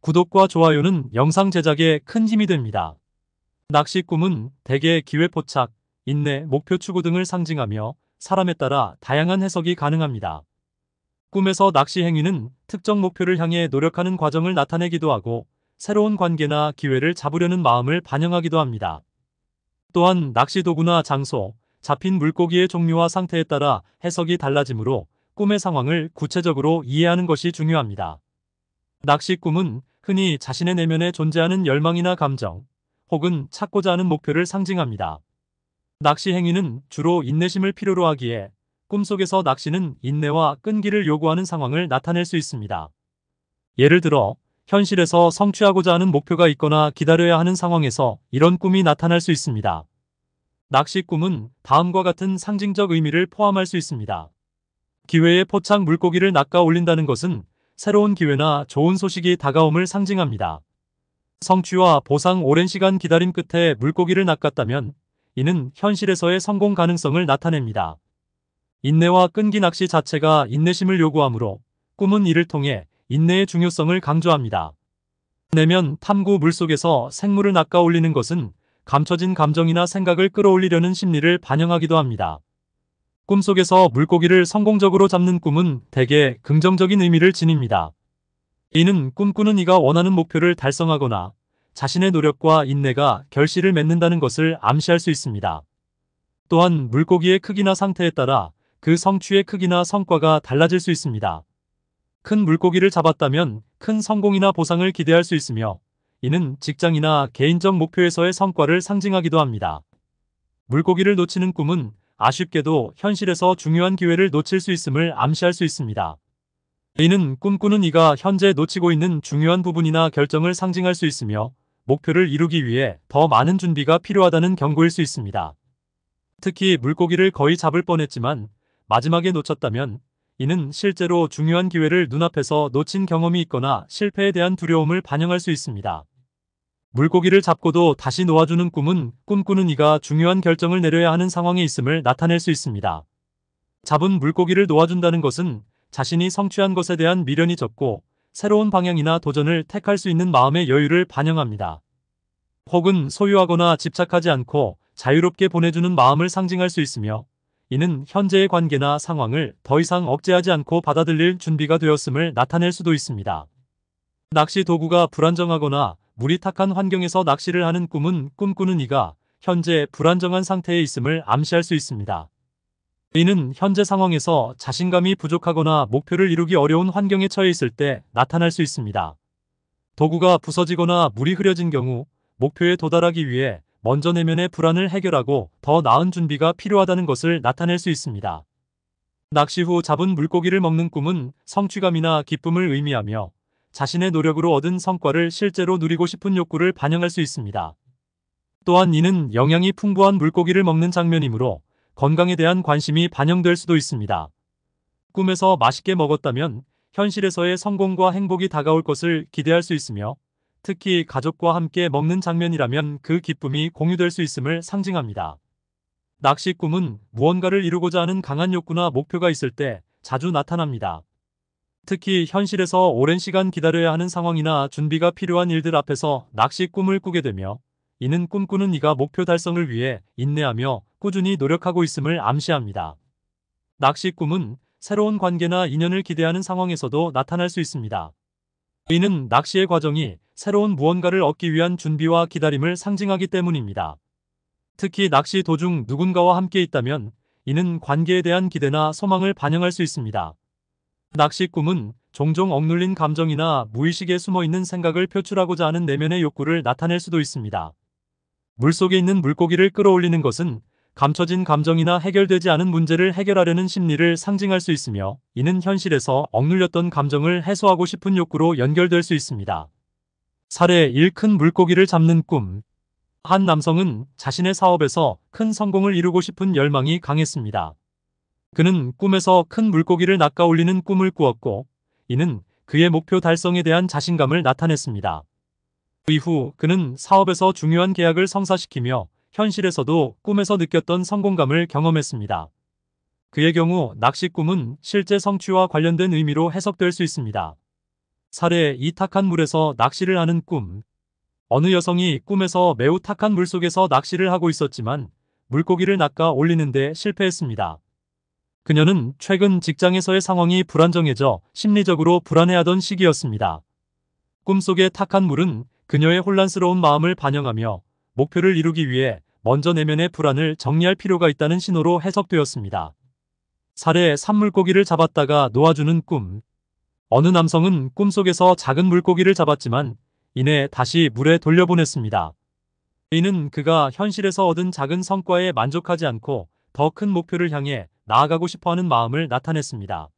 구독과 좋아요는 영상 제작에 큰 힘이 됩니다. 낚시 꿈은 대개 기회 포착, 인내, 목표 추구 등을 상징하며 사람에 따라 다양한 해석이 가능합니다. 꿈에서 낚시 행위는 특정 목표를 향해 노력하는 과정을 나타내기도 하고 새로운 관계나 기회를 잡으려는 마음을 반영하기도 합니다. 또한 낚시 도구나 장소, 잡힌 물고기의 종류와 상태에 따라 해석이 달라지므로 꿈의 상황을 구체적으로 이해하는 것이 중요합니다. 낚시 꿈은 흔히 자신의 내면에 존재하는 열망이나 감정 혹은 찾고자 하는 목표를 상징합니다. 낚시 행위는 주로 인내심을 필요로 하기에 꿈속에서 낚시는 인내와 끈기를 요구하는 상황을 나타낼 수 있습니다. 예를 들어 현실에서 성취하고자 하는 목표가 있거나 기다려야 하는 상황에서 이런 꿈이 나타날 수 있습니다. 낚시 꿈은 다음과 같은 상징적 의미를 포함할 수 있습니다. 기회에 포착 물고기를 낚아 올린다는 것은 새로운 기회나 좋은 소식이 다가옴을 상징합니다. 성취와 보상 오랜 시간 기다림 끝에 물고기를 낚았다면 이는 현실에서의 성공 가능성을 나타냅니다. 인내와 끈기 낚시 자체가 인내심을 요구하므로 꿈은 이를 통해 인내의 중요성을 강조합니다. 내면 탐구 물속에서 생물을 낚아 올리는 것은 감춰진 감정이나 생각을 끌어올리려는 심리를 반영하기도 합니다. 꿈속에서 물고기를 성공적으로 잡는 꿈은 대개 긍정적인 의미를 지닙니다. 이는 꿈꾸는 이가 원하는 목표를 달성하거나 자신의 노력과 인내가 결실을 맺는다는 것을 암시할 수 있습니다. 또한 물고기의 크기나 상태에 따라 그 성취의 크기나 성과가 달라질 수 있습니다. 큰 물고기를 잡았다면 큰 성공이나 보상을 기대할 수 있으며 이는 직장이나 개인적 목표에서의 성과를 상징하기도 합니다. 물고기를 놓치는 꿈은 아쉽게도 현실에서 중요한 기회를 놓칠 수 있음을 암시할 수 있습니다. 이는 꿈꾸는 이가 현재 놓치고 있는 중요한 부분이나 결정을 상징할 수 있으며 목표를 이루기 위해 더 많은 준비가 필요하다는 경고일 수 있습니다. 특히 물고기를 거의 잡을 뻔했지만 마지막에 놓쳤다면 이는 실제로 중요한 기회를 눈앞에서 놓친 경험이 있거나 실패에 대한 두려움을 반영할 수 있습니다. 물고기를 잡고도 다시 놓아주는 꿈은 꿈꾸는 이가 중요한 결정을 내려야 하는 상황에 있음을 나타낼 수 있습니다. 잡은 물고기를 놓아준다는 것은 자신이 성취한 것에 대한 미련이 적고 새로운 방향이나 도전을 택할 수 있는 마음의 여유를 반영합니다. 혹은 소유하거나 집착하지 않고 자유롭게 보내주는 마음을 상징할 수 있으며 이는 현재의 관계나 상황을 더 이상 억제하지 않고 받아들일 준비가 되었음을 나타낼 수도 있습니다. 낚시 도구가 불안정하거나 물이 탁한 환경에서 낚시를 하는 꿈은 꿈꾸는 이가 현재 불안정한 상태에 있음을 암시할 수 있습니다. 이는 현재 상황에서 자신감이 부족하거나 목표를 이루기 어려운 환경에 처해 있을 때 나타날 수 있습니다. 도구가 부서지거나 물이 흐려진 경우 목표에 도달하기 위해 먼저 내면의 불안을 해결하고 더 나은 준비가 필요하다는 것을 나타낼 수 있습니다. 낚시 후 잡은 물고기를 먹는 꿈은 성취감이나 기쁨을 의미하며 자신의 노력으로 얻은 성과를 실제로 누리고 싶은 욕구를 반영할 수 있습니다. 또한 이는 영양이 풍부한 물고기를 먹는 장면이므로 건강에 대한 관심이 반영될 수도 있습니다. 꿈에서 맛있게 먹었다면 현실에서의 성공과 행복이 다가올 것을 기대할 수 있으며 특히 가족과 함께 먹는 장면이라면 그 기쁨이 공유될 수 있음을 상징합니다. 낚시 꿈은 무언가를 이루고자 하는 강한 욕구나 목표가 있을 때 자주 나타납니다. 특히 현실에서 오랜 시간 기다려야 하는 상황이나 준비가 필요한 일들 앞에서 낚시 꿈을 꾸게 되며 이는 꿈꾸는 이가 목표 달성을 위해 인내하며 꾸준히 노력하고 있음을 암시합니다. 낚시 꿈은 새로운 관계나 인연을 기대하는 상황에서도 나타날 수 있습니다. 이는 낚시의 과정이 새로운 무언가를 얻기 위한 준비와 기다림을 상징하기 때문입니다. 특히 낚시 도중 누군가와 함께 있다면 이는 관계에 대한 기대나 소망을 반영할 수 있습니다. 낚시 꿈은 종종 억눌린 감정이나 무의식에 숨어있는 생각을 표출하고자 하는 내면의 욕구를 나타낼 수도 있습니다. 물속에 있는 물고기를 끌어올리는 것은 감춰진 감정이나 해결되지 않은 문제를 해결하려는 심리를 상징할 수 있으며 이는 현실에서 억눌렸던 감정을 해소하고 싶은 욕구로 연결될 수 있습니다. 사례 1. 큰 물고기를 잡는 꿈 한 남성은 자신의 사업에서 큰 성공을 이루고 싶은 열망이 강했습니다. 그는 꿈에서 큰 물고기를 낚아올리는 꿈을 꾸었고 이는 그의 목표 달성에 대한 자신감을 나타냈습니다. 그 이후 그는 사업에서 중요한 계약을 성사시키며 현실에서도 꿈에서 느꼈던 성공감을 경험했습니다. 그의 경우 낚시 꿈은 실제 성취와 관련된 의미로 해석될 수 있습니다. 사례 이 탁한 물에서 낚시를 하는 꿈 어느 여성이 꿈에서 매우 탁한 물속에서 낚시를 하고 있었지만 물고기를 낚아 올리는데 실패했습니다. 그녀는 최근 직장에서의 상황이 불안정해져 심리적으로 불안해하던 시기였습니다. 꿈속의 탁한 물은 그녀의 혼란스러운 마음을 반영하며 목표를 이루기 위해 먼저 내면의 불안을 정리할 필요가 있다는 신호로 해석되었습니다. 사례 산물고기를 잡았다가 놓아주는 꿈 어느 남성은 꿈속에서 작은 물고기를 잡았지만 이내 다시 물에 돌려보냈습니다. 이는 그가 현실에서 얻은 작은 성과에 만족하지 않고 더 큰 목표를 향해 나아가고 싶어하는 마음을 나타냈습니다.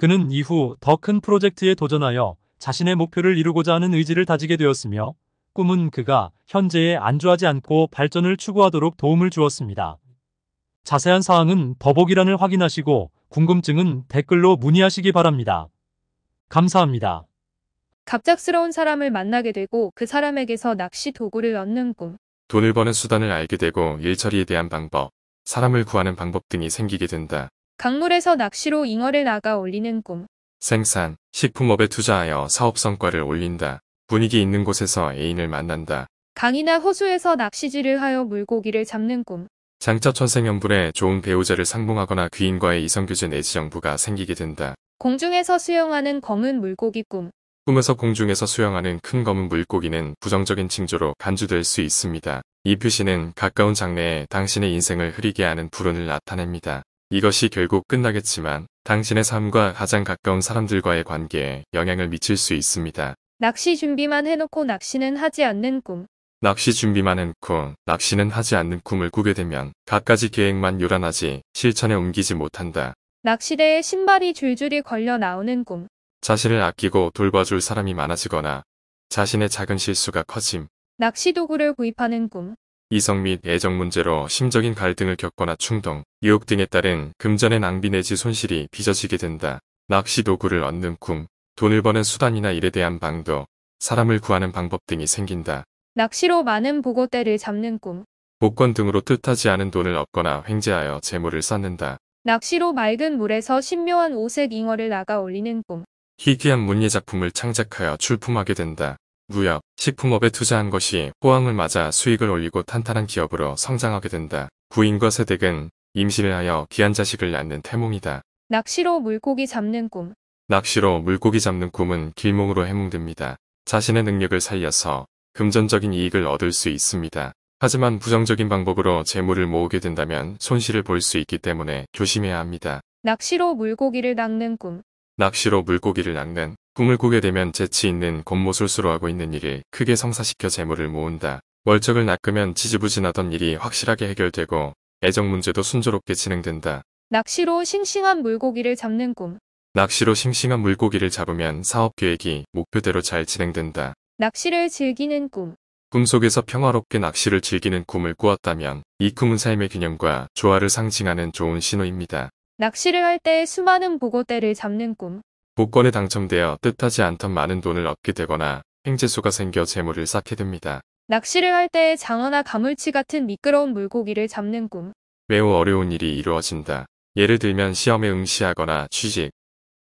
그는 이후 더 큰 프로젝트에 도전하여 자신의 목표를 이루고자 하는 의지를 다지게 되었으며 꿈은 그가 현재에 안주하지 않고 발전을 추구하도록 도움을 주었습니다. 자세한 사항은 더보기란을 확인하시고 궁금증은 댓글로 문의하시기 바랍니다. 감사합니다. 갑작스러운 사람을 만나게 되고 그 사람에게서 낚시 도구를 얻는 꿈. 돈을 버는 수단을 알게 되고 일처리에 대한 방법. 사람을 구하는 방법 등이 생기게 된다. 강물에서 낚시로 잉어를 나가 올리는 꿈. 생산, 식품업에 투자하여 사업 성과를 올린다. 분위기 있는 곳에서 애인을 만난다. 강이나 호수에서 낚시질을 하여 물고기를 잡는 꿈. 장차 천생연분에 좋은 배우자를 상봉하거나 귀인과의 이성교제 내지 정부가 생기게 된다. 공중에서 수영하는 검은 물고기 꿈. 꿈에서 공중에서 수영하는 큰 검은 물고기는 부정적인 징조로 간주될 수 있습니다. 이 표시는 가까운 장래에 당신의 인생을 흐리게 하는 불운을 나타냅니다. 이것이 결국 끝나겠지만 당신의 삶과 가장 가까운 사람들과의 관계에 영향을 미칠 수 있습니다. 낚시 준비만 해놓고 낚시는 하지 않는 꿈. 낚시 준비만 해놓고 낚시는 하지 않는 꿈을 꾸게 되면 갖가지 계획만 요란하지 실천에 옮기지 못한다. 낚시대에 신발이 줄줄이 걸려 나오는 꿈. 자신을 아끼고 돌봐줄 사람이 많아지거나 자신의 작은 실수가 커짐. 낚시 도구를 구입하는 꿈. 이성 및 애정 문제로 심적인 갈등을 겪거나 충동, 유혹 등에 따른 금전의 낭비 내지 손실이 빚어지게 된다. 낚시 도구를 얻는 꿈, 돈을 버는 수단이나 일에 대한 방도, 사람을 구하는 방법 등이 생긴다. 낚시로 많은 보고대를 잡는 꿈. 복권 등으로 뜻하지 않은 돈을 얻거나 횡재하여 재물을 쌓는다. 낚시로 맑은 물에서 신묘한 오색 잉어를 나가 올리는 꿈. 희귀한 문예 작품을 창작하여 출품하게 된다. 무역, 식품업에 투자한 것이 호황을 맞아 수익을 올리고 탄탄한 기업으로 성장하게 된다. 부인과 세댁은 임신을 하여 귀한 자식을 낳는 태몽이다. 낚시로 물고기 잡는 꿈 낚시로 물고기 잡는 꿈은 길몽으로 해몽됩니다. 자신의 능력을 살려서 금전적인 이익을 얻을 수 있습니다. 하지만 부정적인 방법으로 재물을 모으게 된다면 손실을 볼 수 있기 때문에 조심해야 합니다. 낚시로 물고기를 낚는 꿈 낚시로 물고기를 낚는 꿈을 꾸게 되면 재치 있는 권모술수로 하고 있는 일을 크게 성사시켜 재물을 모은다. 월적을 낚으면 지지부진하던 일이 확실하게 해결되고 애정 문제도 순조롭게 진행된다. 낚시로 싱싱한 물고기를 잡는 꿈. 낚시로 싱싱한 물고기를 잡으면 사업 계획이 목표대로 잘 진행된다. 낚시를 즐기는 꿈. 꿈속에서 평화롭게 낚시를 즐기는 꿈을 꾸었다면 이 꿈은 삶의 균형과 조화를 상징하는 좋은 신호입니다. 낚시를 할 때 수많은 보고대를 잡는 꿈. 복권에 당첨되어 뜻하지 않던 많은 돈을 얻게 되거나 횡재수가 생겨 재물을 쌓게 됩니다. 낚시를 할 때의 장어나 가물치 같은 미끄러운 물고기를 잡는 꿈. 매우 어려운 일이 이루어진다. 예를 들면 시험에 응시하거나 취직,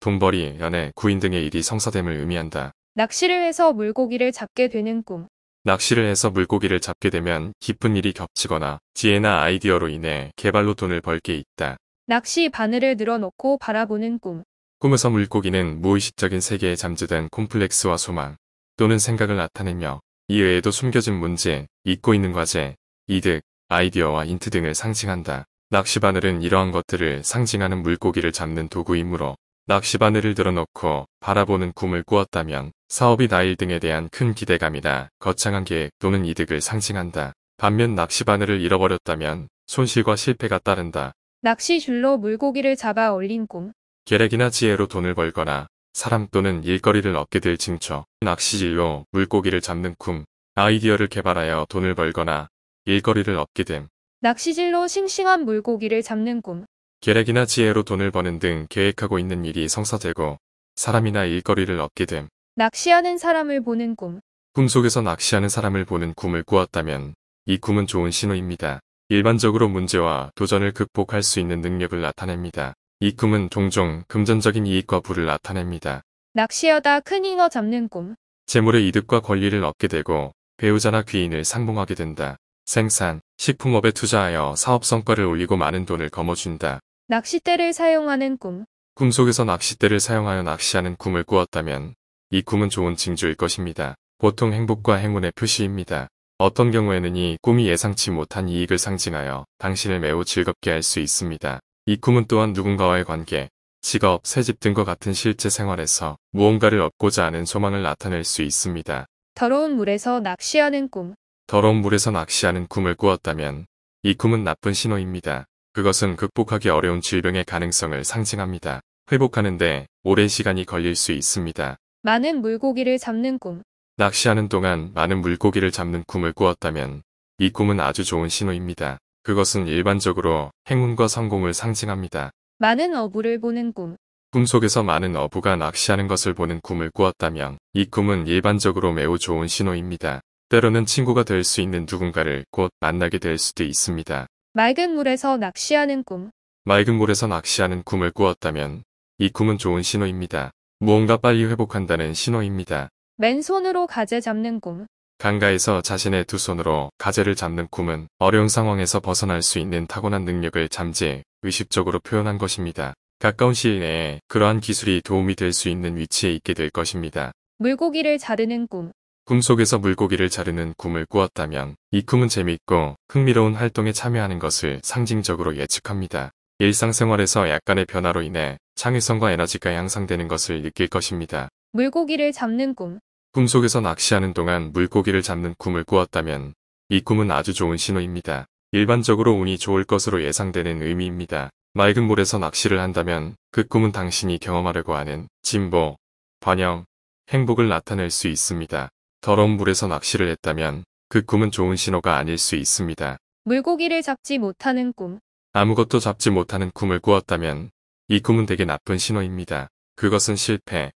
돈벌이, 연애, 구인 등의 일이 성사됨을 의미한다. 낚시를 해서 물고기를 잡게 되는 꿈. 낚시를 해서 물고기를 잡게 되면 기쁜 일이 겹치거나 지혜나 아이디어로 인해 개발로 돈을 벌게 있다. 낚시 바늘을 늘어놓고 바라보는 꿈. 꿈에서 물고기는 무의식적인 세계에 잠재된 콤플렉스와 소망 또는 생각을 나타내며 이외에도 숨겨진 문제, 잊고 있는 과제, 이득, 아이디어와 인트 등을 상징한다. 낚시바늘은 이러한 것들을 상징하는 물고기를 잡는 도구이므로 낚시바늘을 들어놓고 바라보는 꿈을 꾸었다면 사업이 나일 등에 대한 큰 기대감이나 거창한 계획 또는 이득을 상징한다. 반면 낚시바늘을 잃어버렸다면 손실과 실패가 따른다. 낚시줄로 물고기를 잡아 올린 꿈 계략이나 지혜로 돈을 벌거나 사람 또는 일거리를 얻게 될징초 낚시질로 물고기를 잡는 꿈, 아이디어를 개발하여 돈을 벌거나 일거리를 얻게 됨. 낚시질로 싱싱한 물고기를 잡는 꿈. 계략이나 지혜로 돈을 버는 등 계획하고 있는 일이 성사되고 사람이나 일거리를 얻게 됨. 낚시하는 사람을 보는 꿈. 꿈속에서 낚시하는 사람을 보는 꿈을 꾸었다면 이 꿈은 좋은 신호입니다. 일반적으로 문제와 도전을 극복할 수 있는 능력을 나타냅니다. 이 꿈은 종종 금전적인 이익과 부를 나타냅니다. 낚시하다 큰 잉어 잡는 꿈. 재물의 이득과 권리를 얻게 되고 배우자나 귀인을 상봉하게 된다. 생산, 식품업에 투자하여 사업 성과를 올리고 많은 돈을 거머쥔다. 낚싯대를 사용하는 꿈. 꿈속에서 낚싯대를 사용하여 낚시하는 꿈을 꾸었다면 이 꿈은 좋은 징조일 것입니다. 보통 행복과 행운의 표시입니다. 어떤 경우에는 이 꿈이 예상치 못한 이익을 상징하여 당신을 매우 즐겁게 할 수 있습니다. 이 꿈은 또한 누군가와의 관계, 직업, 새집 등과 같은 실제 생활에서 무언가를 얻고자 하는 소망을 나타낼 수 있습니다. 더러운 물에서 낚시하는 꿈 더러운 물에서 낚시하는 꿈을 꾸었다면 이 꿈은 나쁜 신호입니다. 그것은 극복하기 어려운 질병의 가능성을 상징합니다. 회복하는데 오랜 시간이 걸릴 수 있습니다. 많은 물고기를 잡는 꿈 낚시하는 동안 많은 물고기를 잡는 꿈을 꾸었다면 이 꿈은 아주 좋은 신호입니다. 그것은 일반적으로 행운과 성공을 상징합니다. 많은 어부를 보는 꿈. 꿈속에서 많은 어부가 낚시하는 것을 보는 꿈을 꾸었다면 이 꿈은 일반적으로 매우 좋은 신호입니다. 때로는 친구가 될 수 있는 누군가를 곧 만나게 될 수도 있습니다. 맑은 물에서 낚시하는 꿈. 맑은 물에서 낚시하는 꿈을 꾸었다면 이 꿈은 좋은 신호입니다. 무언가 빨리 회복한다는 신호입니다. 맨손으로 가재 잡는 꿈. 강가에서 자신의 두 손으로 가재를 잡는 꿈은 어려운 상황에서 벗어날 수 있는 타고난 능력을 잠재 의식적으로 표현한 것입니다. 가까운 시일 내에 그러한 기술이 도움이 될 수 있는 위치에 있게 될 것입니다. 물고기를 자르는 꿈 꿈속에서 물고기를 자르는 꿈을 꾸었다면 이 꿈은 재미있고 흥미로운 활동에 참여하는 것을 상징적으로 예측합니다. 일상생활에서 약간의 변화로 인해 창의성과 에너지가 향상되는 것을 느낄 것입니다. 물고기를 잡는 꿈 꿈속에서 낚시하는 동안 물고기를 잡는 꿈을 꾸었다면 이 꿈은 아주 좋은 신호입니다. 일반적으로 운이 좋을 것으로 예상되는 의미입니다. 맑은 물에서 낚시를 한다면 그 꿈은 당신이 경험하려고 하는 진보, 번영, 행복을 나타낼 수 있습니다. 더러운 물에서 낚시를 했다면 그 꿈은 좋은 신호가 아닐 수 있습니다. 물고기를 잡지 못하는 꿈 아무것도 잡지 못하는 꿈을 꾸었다면 이 꿈은 되게 나쁜 신호입니다. 그것은 실패,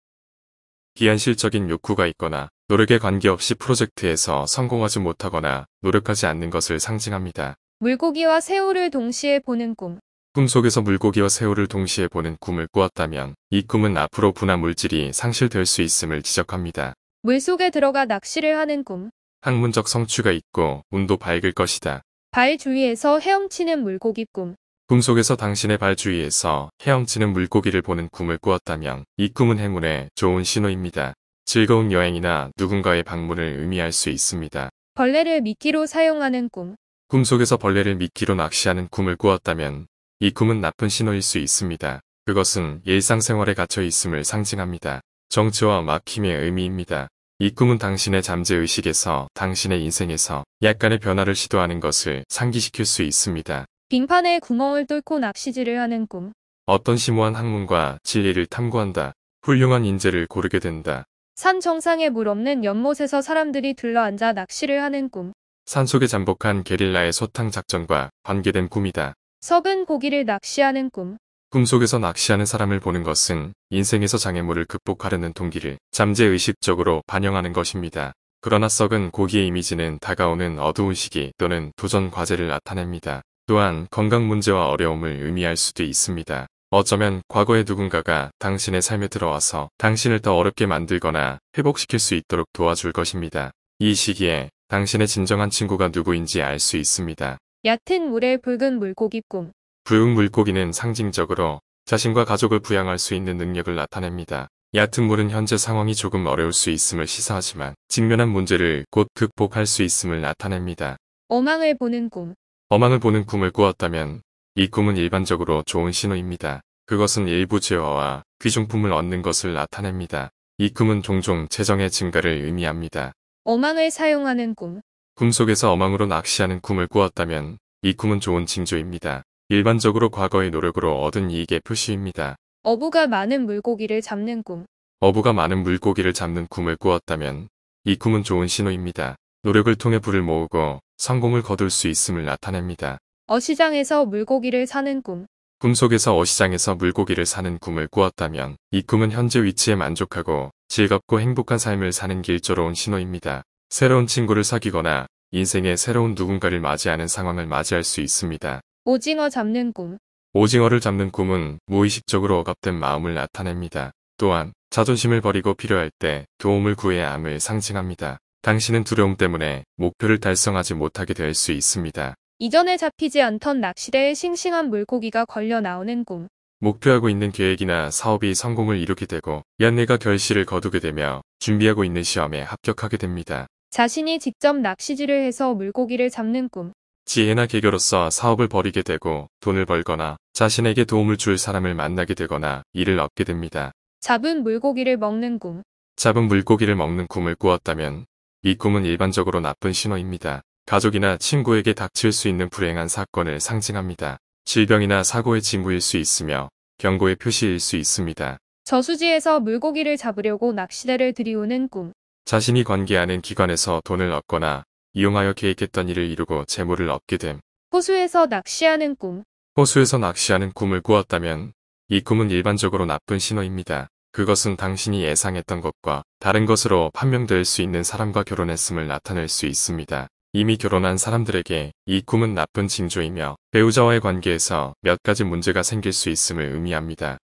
비현실적인 욕구가 있거나 노력에 관계없이 프로젝트에서 성공하지 못하거나 노력하지 않는 것을 상징합니다. 물고기와 새우를 동시에 보는 꿈 꿈속에서 물고기와 새우를 동시에 보는 꿈을 꾸었다면 이 꿈은 앞으로 분화 물질이 상실될 수 있음을 지적합니다. 물속에 들어가 낚시를 하는 꿈 학문적 성취가 있고 운도 밝을 것이다. 발 주위에서 헤엄치는 물고기 꿈 꿈속에서 당신의 발 주위에서 헤엄치는 물고기를 보는 꿈을 꾸었다면 이 꿈은 행운의 좋은 신호입니다. 즐거운 여행이나 누군가의 방문을 의미할 수 있습니다. 벌레를 미끼로 사용하는 꿈 꿈속에서 벌레를 미끼로 낚시하는 꿈을 꾸었다면 이 꿈은 나쁜 신호일 수 있습니다. 그것은 일상생활에 갇혀 있음을 상징합니다. 정치와 막힘의 의미입니다. 이 꿈은 당신의 잠재의식에서 당신의 인생에서 약간의 변화를 시도하는 것을 상기시킬 수 있습니다. 빙판에 구멍을 뚫고 낚시질을 하는 꿈. 어떤 심오한 학문과 진리를 탐구한다. 훌륭한 인재를 고르게 된다. 산정상에물 없는 연못에서 사람들이 둘러앉아 낚시를 하는 꿈. 산속에 잠복한 게릴라의 소탕 작전과 관계된 꿈이다. 석은 고기를 낚시하는 꿈. 꿈속에서 낚시하는 사람을 보는 것은 인생에서 장애물을 극복하려는 동기를 잠재의식적으로 반영하는 것입니다. 그러나 썩은 고기의 이미지는 다가오는 어두운 시기 또는 도전 과제를 나타냅니다. 또한 건강 문제와 어려움을 의미할 수도 있습니다. 어쩌면 과거에 누군가가 당신의 삶에 들어와서 당신을 더 어렵게 만들거나 회복시킬 수 있도록 도와줄 것입니다. 이 시기에 당신의 진정한 친구가 누구인지 알 수 있습니다. 얕은 물의 붉은 물고기 꿈 붉은 물고기는 상징적으로 자신과 가족을 부양할 수 있는 능력을 나타냅니다. 얕은 물은 현재 상황이 조금 어려울 수 있음을 시사하지만 직면한 문제를 곧 극복할 수 있음을 나타냅니다. 어망을 보는 꿈 어망을 보는 꿈을 꾸었다면 이 꿈은 일반적으로 좋은 신호입니다. 그것은 일부 제어와 귀중품을 얻는 것을 나타냅니다. 이 꿈은 종종 재정의 증가를 의미합니다. 어망을 사용하는 꿈 꿈속에서 어망으로 낚시하는 꿈을 꾸었다면 이 꿈은 좋은 징조입니다. 일반적으로 과거의 노력으로 얻은 이익의 표시입니다. 어부가 많은 물고기를 잡는 꿈 어부가 많은 물고기를 잡는 꿈을 꾸었다면 이 꿈은 좋은 신호입니다. 노력을 통해 부를 모으고 성공을 거둘 수 있음을 나타냅니다. 어시장에서 물고기를 사는 꿈. 꿈속에서 어시장에서 물고기를 사는 꿈을 꾸었다면 이 꿈은 현재 위치에 만족하고 즐겁고 행복한 삶을 사는 길조로운 신호입니다. 새로운 친구를 사귀거나 인생의 새로운 누군가를 맞이하는 상황을 맞이할 수 있습니다. 오징어 잡는 꿈. 오징어를 잡는 꿈은 무의식적으로 억압된 마음을 나타냅니다. 또한 자존심을 버리고 필요할 때 도움을 구해야 함을 상징합니다. 당신은 두려움 때문에 목표를 달성하지 못하게 될 수 있습니다. 이전에 잡히지 않던 낚시대에 싱싱한 물고기가 걸려 나오는 꿈. 목표하고 있는 계획이나 사업이 성공을 이루게 되고 연내가 결실을 거두게 되며 준비하고 있는 시험에 합격하게 됩니다. 자신이 직접 낚시질을 해서 물고기를 잡는 꿈. 지혜나 개교로서 사업을 벌이게 되고 돈을 벌거나 자신에게 도움을 줄 사람을 만나게 되거나 일을 얻게 됩니다. 잡은 물고기를 먹는 꿈. 잡은 물고기를 먹는 꿈을 꾸었다면 이 꿈은 일반적으로 나쁜 신호입니다. 가족이나 친구에게 닥칠 수 있는 불행한 사건을 상징합니다. 질병이나 사고의 징후일 수 있으며 경고의 표시일 수 있습니다. 저수지에서 물고기를 잡으려고 낚시대를 들이우는 꿈. 자신이 관계하는 기관에서 돈을 얻거나 이용하여 계획했던 일을 이루고 재물을 얻게 됨. 호수에서 낚시하는 꿈. 호수에서 낚시하는 꿈을 꾸었다면 이 꿈은 일반적으로 나쁜 신호입니다. 그것은 당신이 예상했던 것과 다른 것으로 판명될 수 있는 사람과 결혼했음을 나타낼 수 있습니다. 이미 결혼한 사람들에게 이 꿈은 나쁜 징조이며 배우자와의 관계에서 몇 가지 문제가 생길 수 있음을 의미합니다.